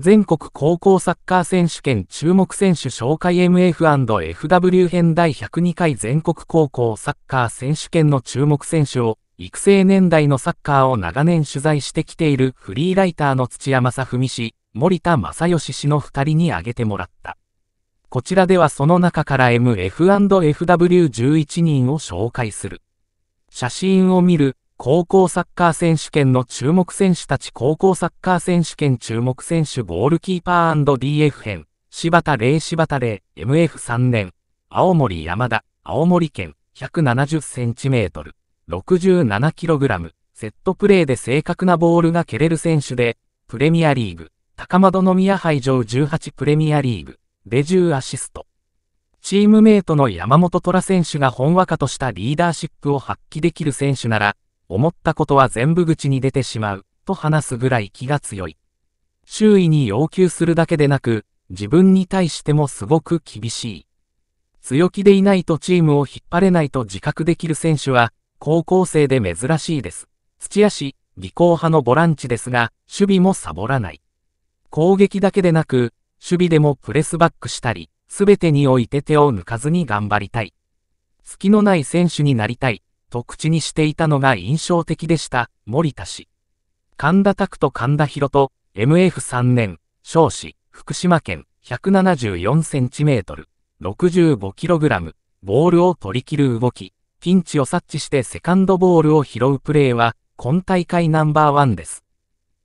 全国高校サッカー選手権注目選手紹介 MF&FW 編第102回全国高校サッカー選手権の注目選手を育成年代のサッカーを長年取材してきているフリーライターの土屋正文氏、森田正義氏の2人に挙げてもらった。こちらではその中から MF&FW11 人を紹介する。写真を見る、高校サッカー選手権の注目選手たち高校サッカー選手権注目選手ゴールキーパー &DF 編柴田玲柴田玲 MF3 年青森山田青森県 170cm67kg セットプレーで正確なボールが蹴れる選手でプレミアリーグ高窓宮杯上18プレミアリーグで10アシストチームメイトの山本虎選手が本若としたリーダーシップを発揮できる選手なら思ったことは全部口に出てしまう、と話すぐらい気が強い。周囲に要求するだけでなく、自分に対してもすごく厳しい。強気でいないとチームを引っ張れないと自覚できる選手は、高校生で珍しいです。土屋氏、技巧派のボランチですが、守備もサボらない。攻撃だけでなく、守備でもプレスバックしたり、すべてにおいて手を抜かずに頑張りたい。隙のない選手になりたい。と口にしていたのが印象的でした、森田氏。神田拓と神田博と、MF3 年、少子、福島県、174センチメートル、65キログラム、ボールを取り切る動き、ピンチを察知してセカンドボールを拾うプレーは、今大会ナンバーワンです。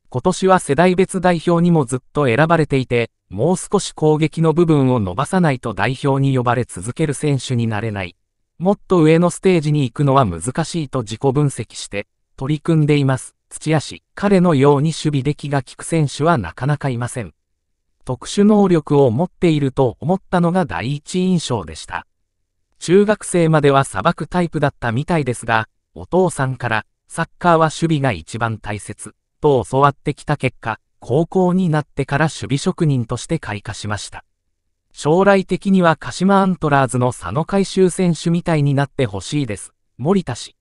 今年は世代別代表にもずっと選ばれていて、もう少し攻撃の部分を伸ばさないと代表に呼ばれ続ける選手になれない。もっと上のステージに行くのは難しいと自己分析して取り組んでいます。土屋氏、彼のように守備で気が利く選手はなかなかいません。特殊能力を持っていると思ったのが第一印象でした。中学生までは裁くタイプだったみたいですが、お父さんからサッカーは守備が一番大切と教わってきた結果、高校になってから守備職人として開花しました。将来的には鹿島アントラーズの佐野海舟選手みたいになってほしいです。森田氏。